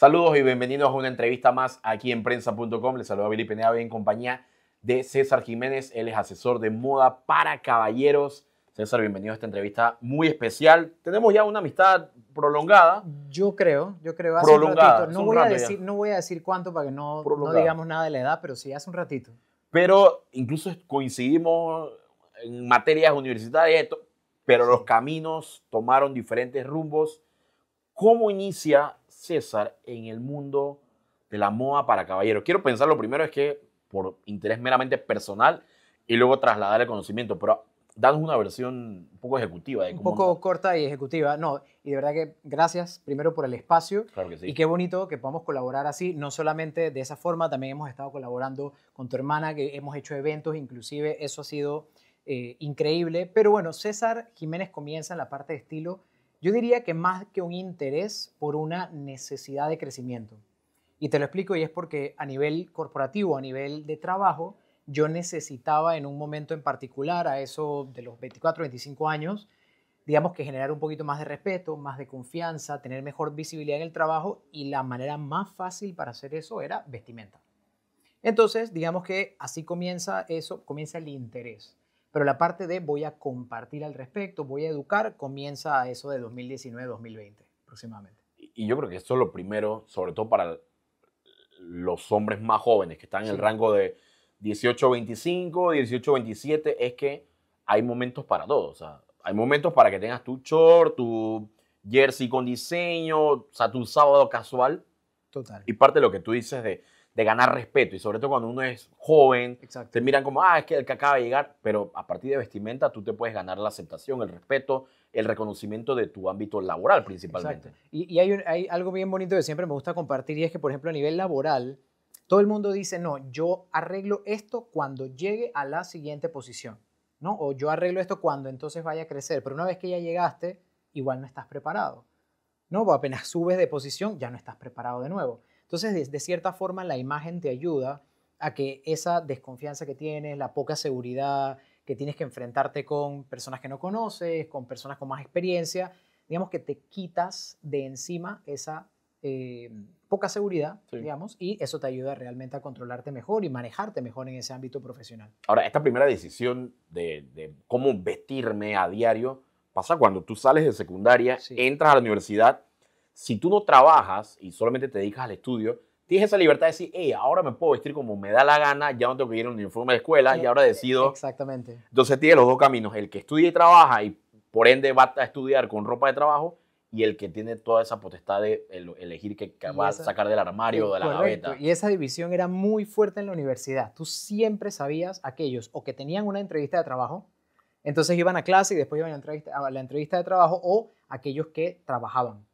Saludos y bienvenidos a una entrevista más aquí en prensa.com. Les saluda Billy Peneda en compañía de César Jiménez. Él es asesor de moda para caballeros. César, bienvenido a esta entrevista muy especial. Tenemos ya una amistad prolongada. Yo creo, yo creo. Hace Un ratito. No, voy a decir, no voy a decir cuánto para que no, no, digamos nada de la edad, pero sí hace un ratito. Pero incluso coincidimos en materias universitarias, pero los caminos tomaron diferentes rumbos. ¿Cómo inicia César en el mundo de la moda para caballeros? Quiero pensar lo primero es que por interés meramente personal y luego trasladar el conocimiento, pero danos una versión un poco ejecutiva. un poco corta y ejecutiva, no, y de verdad que gracias primero por el espacio claro que y qué bonito que podamos colaborar así, no solamente de esa forma, también hemos estado colaborando con tu hermana, que hemos hecho eventos, inclusive eso ha sido eh, increíble, pero bueno, César Jiménez comienza en la parte de estilo yo diría que más que un interés por una necesidad de crecimiento. Y te lo explico y es porque a nivel corporativo, a nivel de trabajo, yo necesitaba en un momento en particular, a eso de los 24, 25 años, digamos que generar un poquito más de respeto, más de confianza, tener mejor visibilidad en el trabajo y la manera más fácil para hacer eso era vestimenta. Entonces, digamos que así comienza eso, comienza el interés. Pero la parte de voy a compartir al respecto, voy a educar, comienza a eso de 2019-2020 próximamente. Y yo creo que eso es lo primero, sobre todo para los hombres más jóvenes que están en el rango de 18-25, 18-27, es que hay momentos para todos, O sea, hay momentos para que tengas tu short, tu jersey con diseño, o sea, tu sábado casual. Total. Y parte de lo que tú dices de de ganar respeto. Y sobre todo cuando uno es joven, te miran como, ah, es que el que acaba de llegar. Pero a partir de vestimenta, tú te puedes ganar la aceptación, el respeto, el reconocimiento de tu ámbito laboral principalmente. Y, hay, hay algo bien bonito que siempre me gusta compartir y es que, por ejemplo, a nivel laboral, todo el mundo dice, no, yo arreglo esto cuando llegue a la siguiente posición. ¿no? O yo arreglo esto cuando entonces vaya a crecer. Pero una vez que ya llegaste, igual no estás preparado. ¿no? O apenas subes de posición, ya no estás preparado de nuevo. Entonces, de, cierta forma, la imagen te ayuda a que esa desconfianza que tienes, la poca seguridad que tienes que enfrentarte con personas que no conoces, con personas con más experiencia, digamos que te quitas de encima esa eh, poca seguridad, digamos, y eso te ayuda realmente a controlarte mejor y manejarte mejor en ese ámbito profesional. Ahora, esta primera decisión de, cómo vestirme a diario pasa cuando tú sales de secundaria, entras a la universidad si tú no trabajas y solamente te dedicas al estudio, tienes esa libertad de decir, hey, ahora me puedo vestir como me da la gana, ya no tengo que ir a un uniforme de escuela y ahora decido. Exactamente. Entonces tienes los dos caminos, el que estudia y trabaja y por ende va a estudiar con ropa de trabajo y el que tiene toda esa potestad de elegir qué va a sacar del armario o de la gaveta. Y esa división era muy fuerte en la universidad. Tú siempre sabías aquellos o que tenían una entrevista de trabajo, entonces iban a clase y después iban a, a la entrevista de trabajo o aquellos que trabajaban.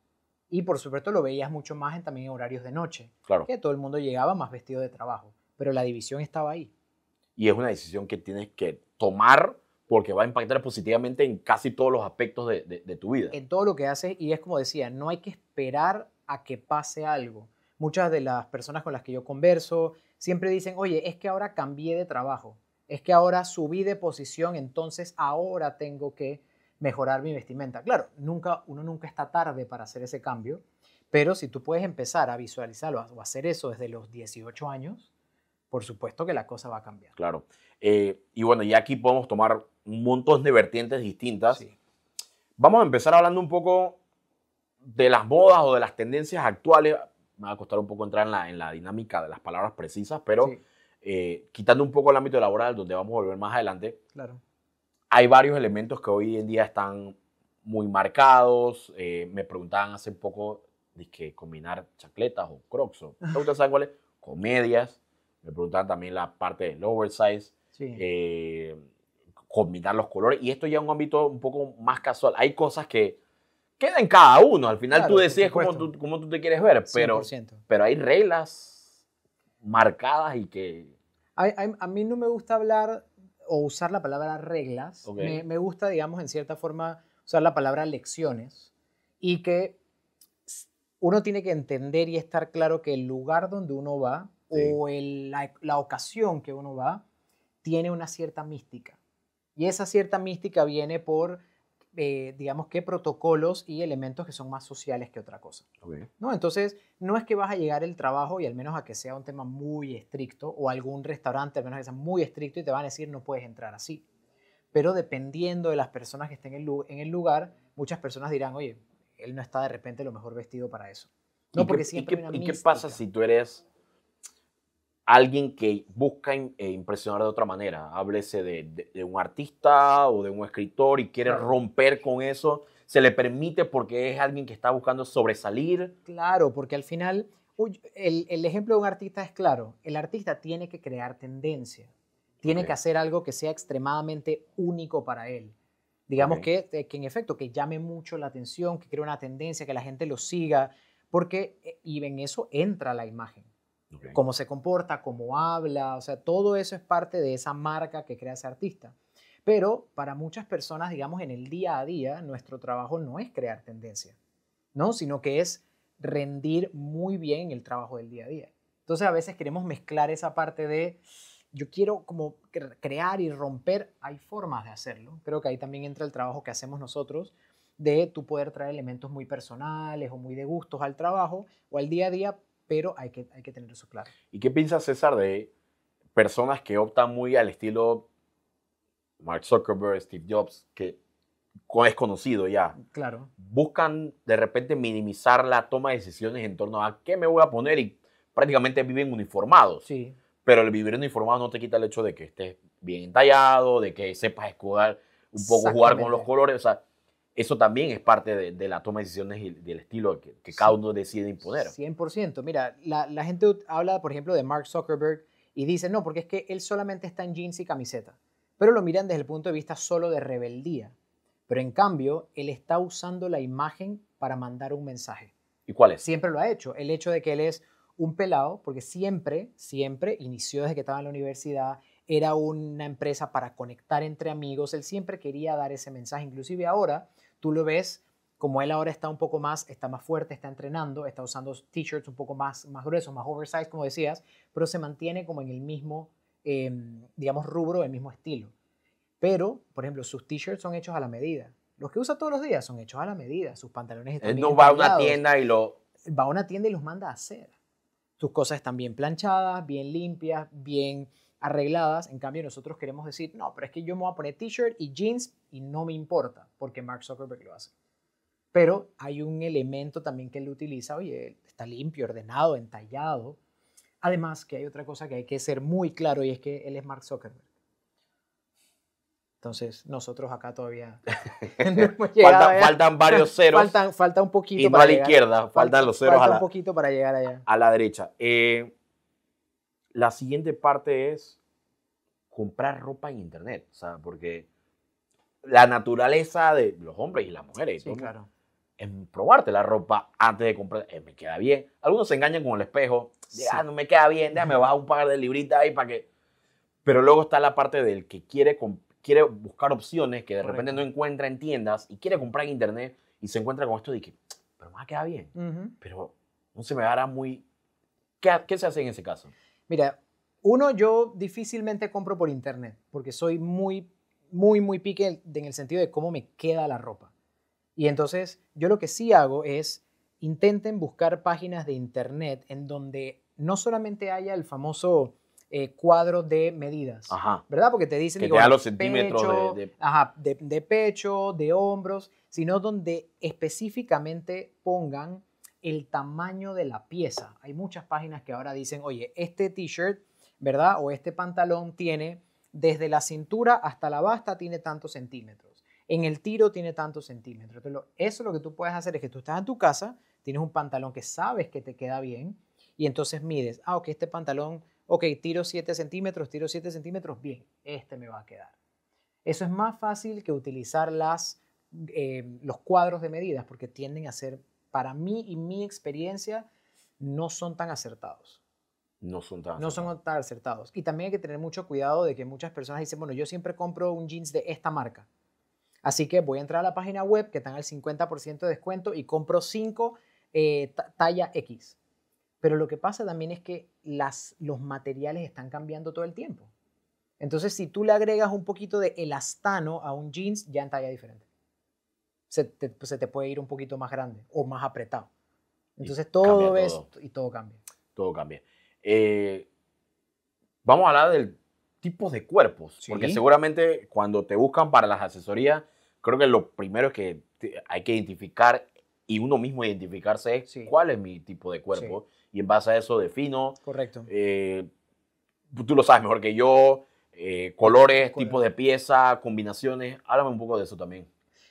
Y por supuesto lo veías mucho más en, también en horarios de noche, claro. que todo el mundo llegaba más vestido de trabajo, pero la división estaba ahí. Y es una decisión que tienes que tomar porque va a impactar positivamente en casi todos los aspectos de tu vida. En todo lo que haces, y es como decía, no hay que esperar a que pase algo. Muchas de las personas con las que yo converso siempre dicen, oye, es que ahora cambié de trabajo, es que ahora subí de posición, entonces ahora tengo que mejorar mi vestimenta. Claro, nunca, uno nunca está tarde para hacer ese cambio, pero si tú puedes empezar a visualizarlo o hacer eso desde los 18 años, por supuesto que la cosa va a cambiar. Claro. Eh, y bueno, ya aquí podemos tomar un de vertientes distintas. Sí. Vamos a empezar hablando un poco de las modas o de las tendencias actuales. Me va a costar un poco entrar en la, en la dinámica de las palabras precisas, pero eh, quitando un poco el ámbito laboral, donde vamos a volver más adelante. Claro hay varios elementos que hoy en día están muy marcados. Eh, me preguntaban hace poco de que combinar chacletas o crocs o ¿ustedes cuáles? Comedias. Me preguntaban también la parte del oversize. Eh, combinar los colores. Y esto ya es un ámbito un poco más casual. Hay cosas que quedan cada uno. Al final tú decides cómo tú, te quieres ver, pero, pero hay reglas marcadas y que... a, mí no me gusta hablar o usar la palabra reglas. Me, gusta, digamos, en cierta forma usar la palabra lecciones y que uno tiene que entender y estar claro que el lugar donde uno va o el, la ocasión que uno va tiene una cierta mística. Y esa cierta mística viene por eh, digamos que protocolos y elementos que son más sociales que otra cosa. ¿no? Entonces, no es que vas a llegar el trabajo y al menos a que sea un tema muy estricto o algún restaurante al menos que sea muy estricto y te van a decir no puedes entrar así. Pero dependiendo de las personas que estén en el lugar, muchas personas dirán, oye, él no está de repente lo mejor vestido para eso. No, porque siempre ¿y qué pasa si tú eres alguien que busca eh, impresionar de otra manera. Háblese de, un artista o de un escritor y quiere romper con eso. Se le permite porque es alguien que está buscando sobresalir. Claro, porque al final el, ejemplo de un artista es claro. El artista tiene que crear tendencia. Tiene que hacer algo que sea extremadamente único para él. Digamos eh, que, en efecto, que llame mucho la atención, que crea una tendencia, que la gente lo siga, porque eh, y en eso entra la imagen. Cómo se comporta, cómo habla, o sea, todo eso es parte de esa marca que crea ese artista. Pero para muchas personas, digamos, en el día a día, nuestro trabajo no es crear tendencia, ¿no? Sino que es rendir muy bien el trabajo del día a día. Entonces a veces queremos mezclar esa parte de yo quiero como crear y romper, hay formas de hacerlo. Creo que ahí también entra el trabajo que hacemos nosotros de tú poder traer elementos muy personales o muy de gustos al trabajo o al día a día pero hay que, hay que tener eso claro. ¿Y qué piensa César de personas que optan muy al estilo Mark Zuckerberg, Steve Jobs, que es conocido ya. Claro. Buscan de repente minimizar la toma de decisiones en torno a qué me voy a poner y prácticamente viven uniformados. Sí. Pero el vivir uniformado no te quita el hecho de que estés bien entallado, de que sepas escudar un poco, jugar con los colores. O sea, eso también es parte de, la toma de decisiones y del estilo que, cada uno decide imponer. 100%. Mira, la, la, gente habla, por ejemplo, de Mark Zuckerberg y dice, no, porque es que él solamente está en jeans y camiseta. Pero lo miran desde el punto de vista solo de rebeldía. Pero en cambio, él está usando la imagen para mandar un mensaje. ¿Y cuál es? Siempre lo ha hecho. El hecho de que él es un pelado, porque siempre, siempre, inició desde que estaba en la universidad, era una empresa para conectar entre amigos, él siempre quería dar ese mensaje. Inclusive ahora, tú lo ves como él ahora está un poco más, está más fuerte, está entrenando, está usando t-shirts un poco más, más gruesos, más oversized, como decías, pero se mantiene como en el mismo, em, digamos, rubro, el mismo estilo. Pero, por ejemplo, sus t-shirts son hechos a la medida. Los que usa todos los días son hechos a la medida. Sus pantalones están Él no va a una tienda y lo... Va a una tienda y los manda a hacer. Sus cosas están bien planchadas, bien limpias, bien arregladas. En cambio, nosotros queremos decir, no, pero es que yo me voy a poner t-shirt y jeans y no me importa, porque Mark Zuckerberg lo hace. Pero hay un elemento también que él utiliza, oye, está limpio, ordenado, entallado. Además, que hay otra cosa que hay que ser muy claro y es que él es Mark Zuckerberg. Entonces, nosotros acá todavía. faltan, faltan, varios ceros. faltan, falta un poquito. Y para a la izquierda, faltan, los ceros. a un poquito para llegar allá. A la derecha. Eh, la siguiente parte es comprar ropa en internet, o sea, porque la naturaleza de los hombres y las mujeres claro. es probarte la ropa antes de comprar, eh, me queda bien. Algunos se engañan con el espejo, de, ah, no me queda bien, déjame a un par de libritas ahí para que... Pero luego está la parte del que quiere, quiere buscar opciones que de repente no encuentra en tiendas y quiere comprar en internet y se encuentra con esto y dice pero me va a bien, pero no se me hará muy... ¿Qué, ¿Qué se hace en ese caso? Mira, uno, yo difícilmente compro por internet, porque soy muy, muy, muy pique en el sentido de cómo me queda la ropa. Y entonces, yo lo que sí hago es intenten buscar páginas de internet en donde no solamente haya el famoso eh, cuadro de medidas, ¿verdad? Porque te dicen que los centímetros de, de pecho, de hombros, sino donde específicamente pongan el tamaño de la pieza. Hay muchas páginas que ahora dicen, oye, este t-shirt, ¿verdad? O este pantalón tiene desde la cintura hasta la basta tiene tantos centímetros. En el tiro tiene tantos centímetros. Entonces, eso lo que tú puedes hacer es que tú estás en tu casa, tienes un pantalón que sabes que te queda bien y entonces mides, ah, ok, este pantalón, ok, tiro 7 centímetros, tiro 7 centímetros, bien, este me va a quedar. Eso es más fácil que utilizar las, eh, los cuadros de medidas porque tienden a ser para mí y mi experiencia, no son tan acertados. No son tan No son tan acertados. Y también hay que tener mucho cuidado de que muchas personas dicen, bueno, yo siempre compro un jeans de esta marca. Así que voy a entrar a la página web que están al 50% de descuento y compro cinco eh, talla X. Pero lo que pasa también es que los materiales están cambiando todo el tiempo. Entonces, si tú le agregas un poquito de elastano a un jeans, ya en talla diferente. Pues, se te, puede ir un poquito más grande o más apretado. Entonces todo ves y todo cambia. Todo cambia. Eh, vamos a hablar del tipos de cuerpos, porque seguramente cuando te buscan para las asesorías, creo que lo primero es que hay que identificar y uno mismo identificarse es cuál es mi tipo de cuerpo y en base a eso defino. Correcto. Eh, tú lo sabes mejor que yo, eh, colores, tipos de pieza, combinaciones. Háblame un poco de eso también.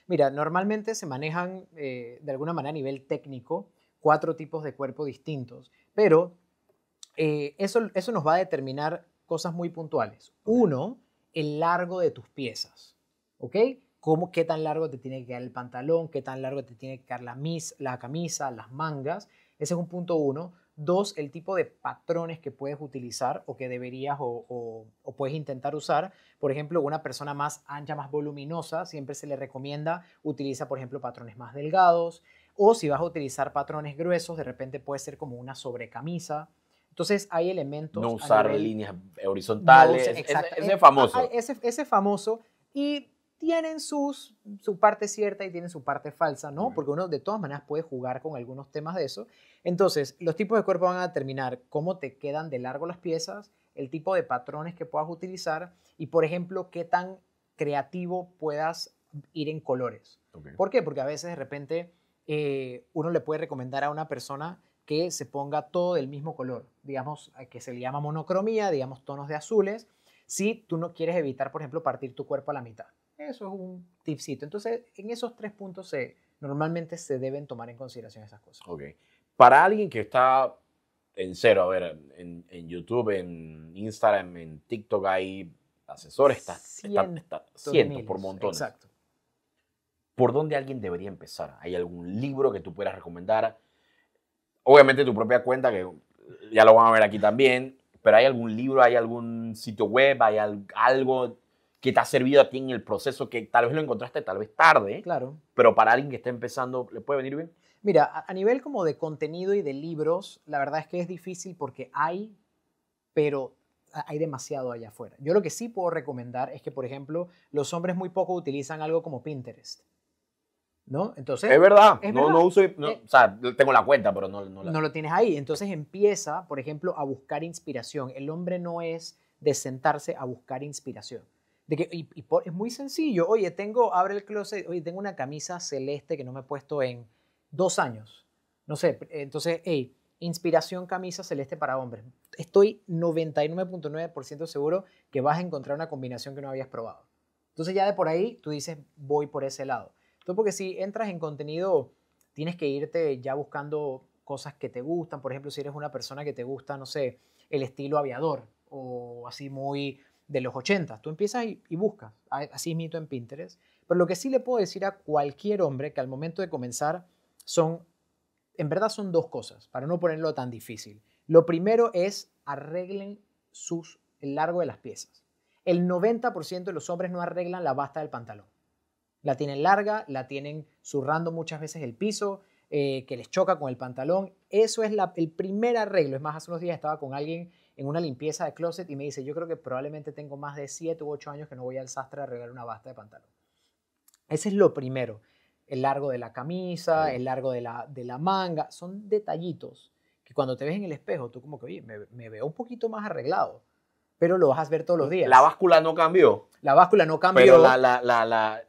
Mira, normalmente se manejan eh, de alguna manera a nivel técnico cuatro tipos de cuerpo distintos, pero eh, eso, eso nos va a determinar cosas muy puntuales. Uno, el largo de tus piezas, ¿ok? Cómo, qué tan largo te tiene que quedar el pantalón, qué tan largo te tiene que quedar la, mis, la camisa, las mangas. Ese es un punto uno. Dos, el tipo de patrones que puedes utilizar o que deberías o, puedes intentar usar. Por ejemplo, una persona más ancha, más voluminosa, siempre se le recomienda utiliza, por ejemplo, patrones más delgados. O si vas a utilizar patrones gruesos, de repente puede ser como una sobrecamisa. Entonces hay elementos... No usar líneas horizontales. ese, es famoso. Ese, ese famoso. Y tienen sus, su parte cierta y tienen su parte falsa, ¿no? Porque uno de todas maneras puede jugar con algunos temas de eso. Entonces, los tipos de cuerpo van a determinar cómo te quedan de largo las piezas, el tipo de patrones que puedas utilizar y, por ejemplo, qué tan creativo puedas ir en colores. ¿Por qué? Porque a veces de repente eh, uno le puede recomendar a una persona que se ponga todo del mismo color, digamos, que se le llama monocromía, digamos, tonos de azules, si tú no quieres evitar, por ejemplo, partir tu cuerpo a la mitad. Eso es un tipcito. Entonces, en esos tres puntos se, normalmente se deben tomar en consideración esas cosas. Para alguien que está en cero, a ver, en, YouTube, en Instagram, en TikTok hay asesores, está, cientos, por montones. Exacto. ¿Por dónde alguien debería empezar? ¿Hay algún libro que tú puedas recomendar? Obviamente tu propia cuenta, que ya lo van a ver aquí también, pero ¿hay algún libro, hay algún sitio web, hay algo que te ha servido a ti en el proceso que tal vez lo encontraste tal vez tarde? Claro. Pero para alguien que está empezando, ¿le puede venir bien? Mira, a nivel como de contenido y de libros, la verdad es que es difícil porque hay, pero hay demasiado allá afuera. Yo lo que sí puedo recomendar es que, por ejemplo, los hombres muy poco utilizan algo como Pinterest. ¿No? Entonces, es verdad, no, uso, eh, o sea, tengo la cuenta, pero no, no, la... no lo tienes ahí. Entonces empieza, por ejemplo, a buscar inspiración. El hombre no es de sentarse a buscar inspiración. De que, y, es muy sencillo. Oye, tengo, abre el closet, oye, tengo una camisa celeste que no me he puesto en dos años. No sé, entonces, hey, inspiración camisa celeste para hombres. Estoy 99.9% seguro que vas a encontrar una combinación que no habías probado. Entonces ya de por ahí tú dices, voy por ese lado. Entonces porque si entras en contenido, tienes que irte ya buscando cosas que te gustan. Por ejemplo, si eres una persona que te gusta, no sé, el estilo aviador o así muy de los 80. Tú empiezas y, buscas, así mito en Pinterest. Pero lo que sí le puedo decir a cualquier hombre que al momento de comenzar son, en verdad son dos cosas, para no ponerlo tan difícil. Lo primero es arreglen sus, el largo de las piezas. El 90% de los hombres no arreglan la basta del pantalón. La tienen larga, la tienen zurrando muchas veces el piso, eh, que les choca con el pantalón. Eso es el primer arreglo. Es más, hace unos días estaba con alguien en una limpieza de closet y me dice, yo creo que probablemente tengo más de 7 u 8 años que no voy al sastre a arreglar una basta de pantalón. Ese es lo primero el largo de la camisa, el largo de la, de la manga, son detallitos que cuando te ves en el espejo, tú como que, oye, me, veo un poquito más arreglado, pero lo vas a ver todos los días. La báscula no cambió. La báscula no cambió. Pero la, la, la, la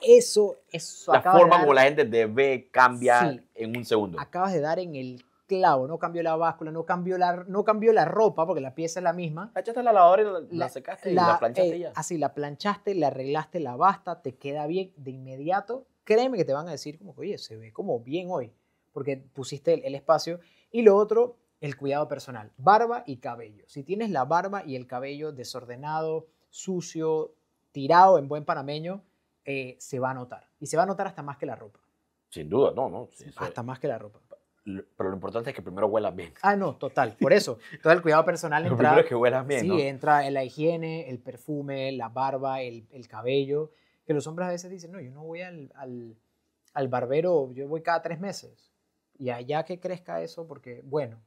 eso, eso. La forma como la gente te ve cambia en un segundo. Acabas de dar en el clavo, no cambió la báscula, no cambió la, no cambió la ropa, porque la pieza es la misma. La echaste la lavadora y la, secaste y la planchaste eh, ya. Así, la planchaste, la arreglaste, la basta, te queda bien de inmediato créeme que te van a decir como oye, se ve como bien hoy, porque pusiste el, espacio. Y lo otro, el cuidado personal, barba y cabello. Si tienes la barba y el cabello desordenado, sucio, tirado en buen panameño, eh, se va a notar. Y se va a notar hasta más que la ropa. Sin duda, no, no. hasta más que la ropa. Pero lo importante es que primero huelas bien. Ah, no, total. Por eso, todo el cuidado personal entra. que huelas bien. Sí, entra en la higiene, el perfume, la barba, el, el cabello que los hombres a veces dicen, no, yo no voy al, barbero, yo voy cada tres meses. Y allá que crezca eso, porque, bueno,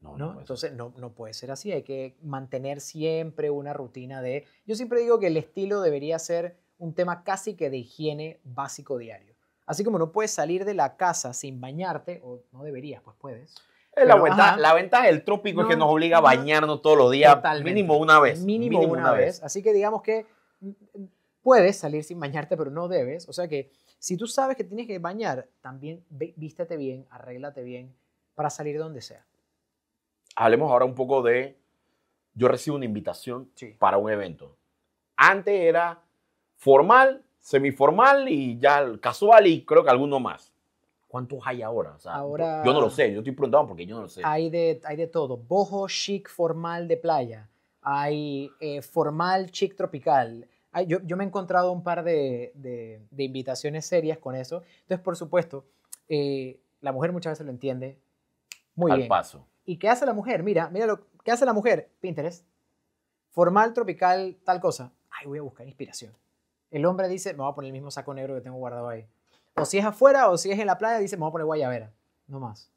no, Entonces no, puede ser así, hay que mantener siempre una rutina de... Yo siempre digo que el estilo debería ser un tema casi que de higiene básico diario. Así como no puedes salir de la casa sin bañarte, o no deberías, pues puedes. Eh, la, ventaja, la, del trópico es que nos obliga a bañarnos todos los días, mínimo una vez. Mínimo, una, vez. Así que digamos que mm, mm, Puedes salir sin bañarte, pero no debes. O sea que si tú sabes que tienes que bañar, también vístete bien, arréglate bien para salir donde sea. Hablemos ahora un poco de... Yo recibo una invitación para un evento. Antes era formal, semiformal y ya casual y creo que alguno más. ¿Cuántos hay ahora? yo no lo sé, yo estoy preguntando porque yo no lo sé. Hay de, de todo. Bojo chic formal de playa. Hay eh, formal chic tropical. Ah, yo, me he encontrado un par de, invitaciones serias con eso. Entonces, por supuesto, eh, la mujer muchas veces lo entiende muy Al bien. paso. ¿Y qué hace la mujer? Mira, mira lo que hace la mujer. Pinterest. Formal, tropical, tal cosa. Ay, voy a buscar inspiración. El hombre dice, me voy a poner el mismo saco negro que tengo guardado ahí. O si es afuera o si es en la playa, dice, me voy a poner guayabera. No más.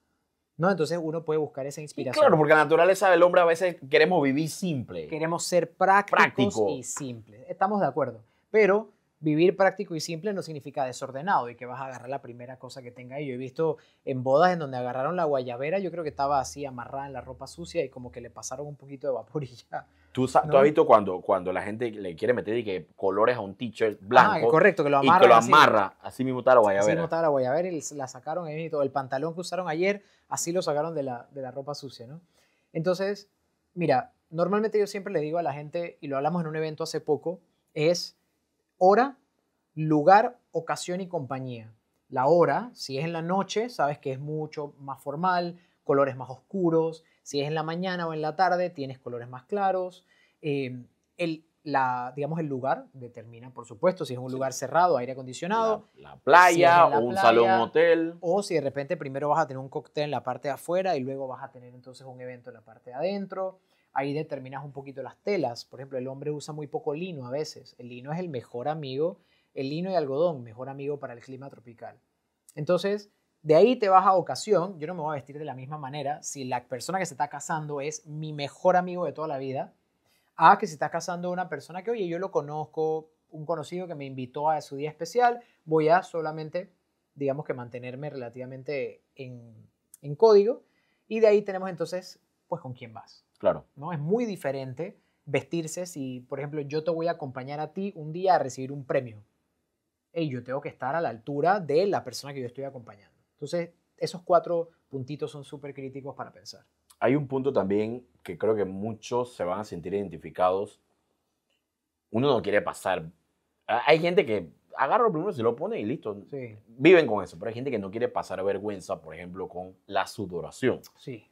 ¿no? Entonces uno puede buscar esa inspiración. claro, porque la naturaleza del hombre a veces queremos vivir simple. Queremos ser prácticos y simples. Estamos de acuerdo. Pero vivir práctico y simple no significa desordenado y que vas a agarrar la primera cosa que tenga. Y yo he visto en bodas en donde agarraron la guayabera, yo creo que estaba así amarrada en la ropa sucia y como que le pasaron un poquito de vaporilla. ¿Tú, ya. ¿Tú has visto cuando, cuando la gente le quiere meter y que colores a un t-shirt ah, blanco? Ah, correcto, que lo amarra. Y que lo amarra, así, mismo está la guayabera. Así mismo está la guayabera y la sacaron ahí todo. El pantalón que usaron ayer, así lo sacaron de la, de la ropa sucia, ¿no? Entonces, mira, normalmente yo siempre le digo a la gente, y lo hablamos en un evento hace poco, es hora, lugar, ocasión y compañía. La hora, si es en la noche, sabes que es mucho más formal, colores más oscuros. Si es en la mañana o en la tarde, tienes colores más claros. Eh, el, digamos, el lugar determina, por supuesto, si es un lugar cerrado, aire acondicionado. La, playa o un salón hotel. O si de repente primero vas a tener un cóctel en la parte de afuera y luego vas a tener entonces un evento en la parte de adentro ahí determinas un poquito las telas. Por ejemplo, el hombre usa muy poco lino a veces. El lino es el mejor amigo, el lino y algodón, mejor amigo para el clima tropical. Entonces, de ahí te vas a ocasión. Yo no me voy a vestir de la misma manera si la persona que se está casando es mi mejor amigo de toda la vida, a que se está casando una persona que, oye, yo lo conozco, un conocido que me invitó a su día especial, voy a solamente, digamos que mantenerme relativamente en, en código. Y de ahí tenemos entonces, pues, con quién vas. Claro. ¿no? Es muy diferente vestirse si, por ejemplo, yo te voy a acompañar a ti un día a recibir un premio. Y yo tengo que estar a la altura de la persona que yo estoy acompañando. Entonces, esos cuatro puntitos son súper críticos para pensar. Hay un punto también que creo que muchos se van a sentir identificados. Uno no quiere pasar. Hay gente que agarra lo primero, se lo pone y listo. Sí. Viven con eso, pero hay gente que no quiere pasar vergüenza, por ejemplo, con la sudoración. Sí.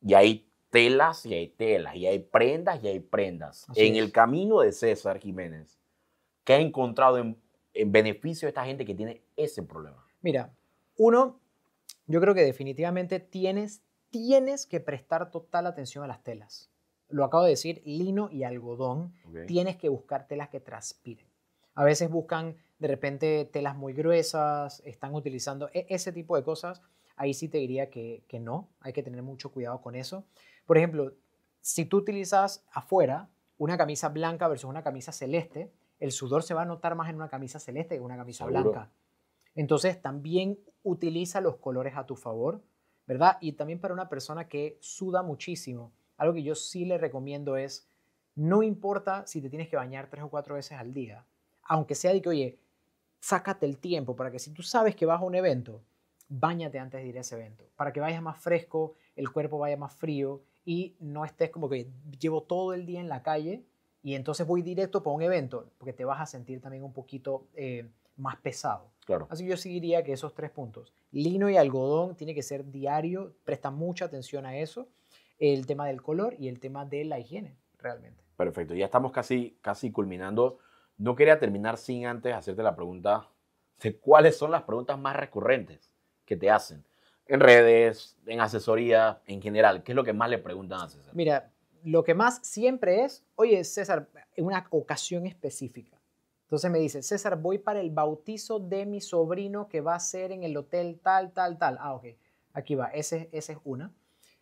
Y ahí telas y hay telas, y hay prendas y hay prendas. en el camino de César Jiménez, ¿qué ha encontrado en, beneficio de esta gente que tiene ese problema? Mira, uno, yo creo que definitivamente tienes, tienes que prestar total atención a las telas. Lo acabo de decir, lino y algodón, tienes que buscar telas que transpiren. A veces buscan de repente telas muy gruesas, están utilizando e, ese tipo de cosas. Ahí sí te diría que, que no, hay que tener mucho cuidado con eso. Por ejemplo, si tú utilizas afuera una camisa blanca versus una camisa celeste, el sudor se va a notar más en una camisa celeste que en una camisa blanca. Entonces, también utiliza los colores a tu favor, ¿verdad? Y también para una persona que suda muchísimo, algo que yo sí le recomiendo es, no importa si te tienes que bañar tres o cuatro veces al día, aunque sea de que, oye, sácate el tiempo para que si tú sabes que vas a un evento, báñate antes de ir a ese evento, para que vayas más fresco, el cuerpo vaya más frío y no estés como que llevo todo el día en la calle y entonces voy directo para un evento, porque te vas a sentir también un poquito eh, más pesado. Así que yo seguiría que esos tres puntos. Lino y algodón tiene que ser diario, presta mucha atención a eso. El tema del color y el tema de la higiene, realmente. Perfecto, ya estamos casi, casi culminando. No quería terminar sin antes hacerte la pregunta de cuáles son las preguntas más recurrentes que te hacen en redes, en asesoría, en general? ¿Qué es lo que más le preguntan a César? Mira, lo que más siempre es, oye, César, en una ocasión específica. Entonces me dice, César, voy para el bautizo de mi sobrino que va a ser en el hotel tal, tal, tal. Ah, ok, aquí va, esa ese es una.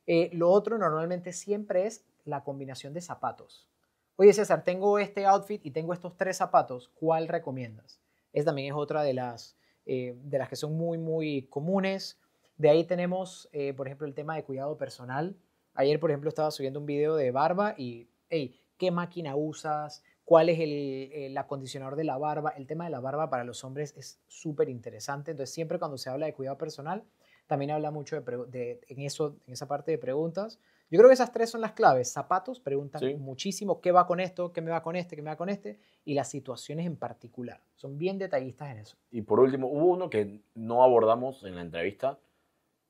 Eh, lo otro normalmente siempre es la combinación de zapatos. Oye, César, tengo este outfit y tengo estos tres zapatos, ¿cuál recomiendas? Es también es otra de las, eh, de las que son muy, muy comunes de ahí tenemos, eh, por ejemplo, el tema de cuidado personal. Ayer, por ejemplo, estaba subiendo un video de barba y, hey, ¿qué máquina usas? ¿Cuál es el, acondicionador de la barba? El tema de la barba para los hombres es súper interesante. Entonces, siempre cuando se habla de cuidado personal, también habla mucho de, en, eso, en esa parte de preguntas. Yo creo que esas tres son las claves. Zapatos preguntan muchísimo qué va con esto, qué me va con este, qué me va con este, y las situaciones en particular. Son bien detallistas en eso. Y por último, hubo uno que no abordamos en la entrevista,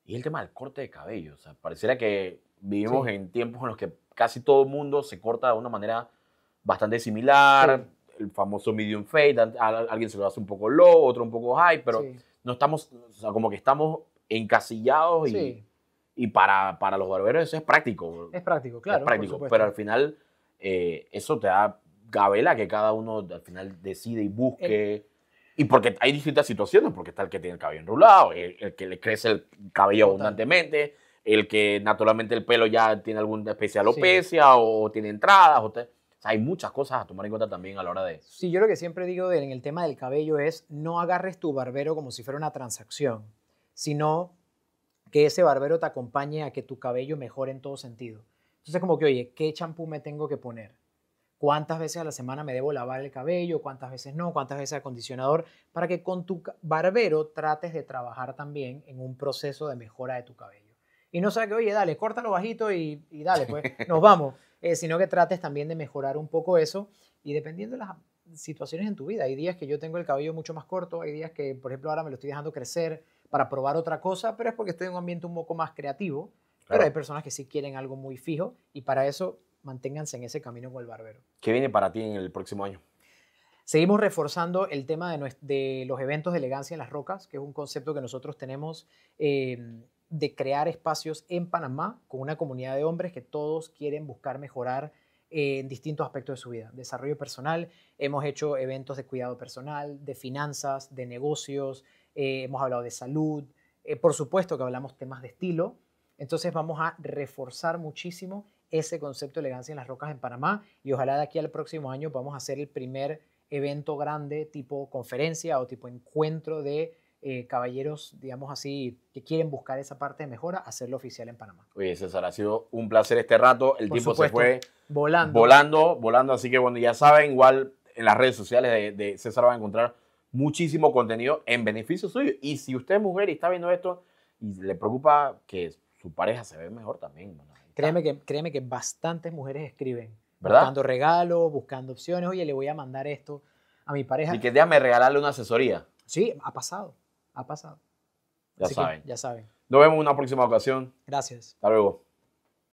y el tema del corte de cabello. O sea, pareciera que vivimos en tiempos en los que casi todo el mundo se corta de una manera bastante similar. El famoso medium fade, alguien se lo hace un poco low, otro un poco high, pero no estamos, como que estamos encasillados y, para, para, los barberos eso es práctico. Es práctico, claro. práctico, pero al final eh, eso te da gabela que cada uno al final decide y busque. Y porque hay distintas situaciones, porque está el que tiene el cabello enrulado, el, que le crece el cabello abundantemente, el que naturalmente el pelo ya tiene alguna especie de alopecia o tiene entradas. O, hay muchas cosas a tomar en cuenta también a la hora de... Sí, yo lo que siempre digo en el tema del cabello es no agarres tu barbero como si fuera una transacción, sino que ese barbero te acompañe a que tu cabello mejore en todo sentido. Entonces como que, oye, ¿qué champú me tengo que poner? cuántas veces a la semana me debo lavar el cabello, cuántas veces no, cuántas veces acondicionador, para que con tu barbero trates de trabajar también en un proceso de mejora de tu cabello. Y no sea que, oye, dale, córtalo bajito y, dale, pues nos vamos, eh, sino que trates también de mejorar un poco eso y dependiendo de las situaciones en tu vida. Hay días que yo tengo el cabello mucho más corto, hay días que, por ejemplo, ahora me lo estoy dejando crecer para probar otra cosa, pero es porque estoy en un ambiente un poco más creativo. Pero hay personas que sí quieren algo muy fijo y para eso manténganse en ese camino con el barbero. ¿Qué viene para ti en el próximo año? Seguimos reforzando el tema de, los eventos de elegancia en las rocas, que es un concepto que nosotros tenemos em, de crear espacios en Panamá con una comunidad de hombres que todos quieren buscar mejorar eh, en distintos aspectos de su vida. Desarrollo personal, hemos hecho eventos de cuidado personal, de finanzas, de negocios, eh, hemos hablado de salud, eh, por supuesto que hablamos temas de estilo, entonces vamos a reforzar muchísimo ese concepto de elegancia en las rocas en Panamá y ojalá de aquí al próximo año vamos a hacer el primer evento grande tipo conferencia o tipo encuentro de eh, caballeros, digamos así, que quieren buscar esa parte de mejora, hacerlo oficial en Panamá. Oye, César, ha sido un placer este rato. El tiempo se fue volando. Volando, volando. Así que bueno, ya saben, igual en las redes sociales de, de César van a encontrar muchísimo contenido en beneficio suyo. Y si usted es mujer y está viendo esto y le preocupa que su pareja se ve mejor también, ¿no? Créeme, que, créeme que bastantes mujeres escriben. ¿verdad? Buscando regalos, buscando opciones. Oye, le voy a mandar esto a mi pareja. Y que déjame regalarle una asesoría. Sí, ha pasado. Ha pasado. Ya saben. ya saben. Nos vemos en una próxima ocasión. Gracias. Hasta luego.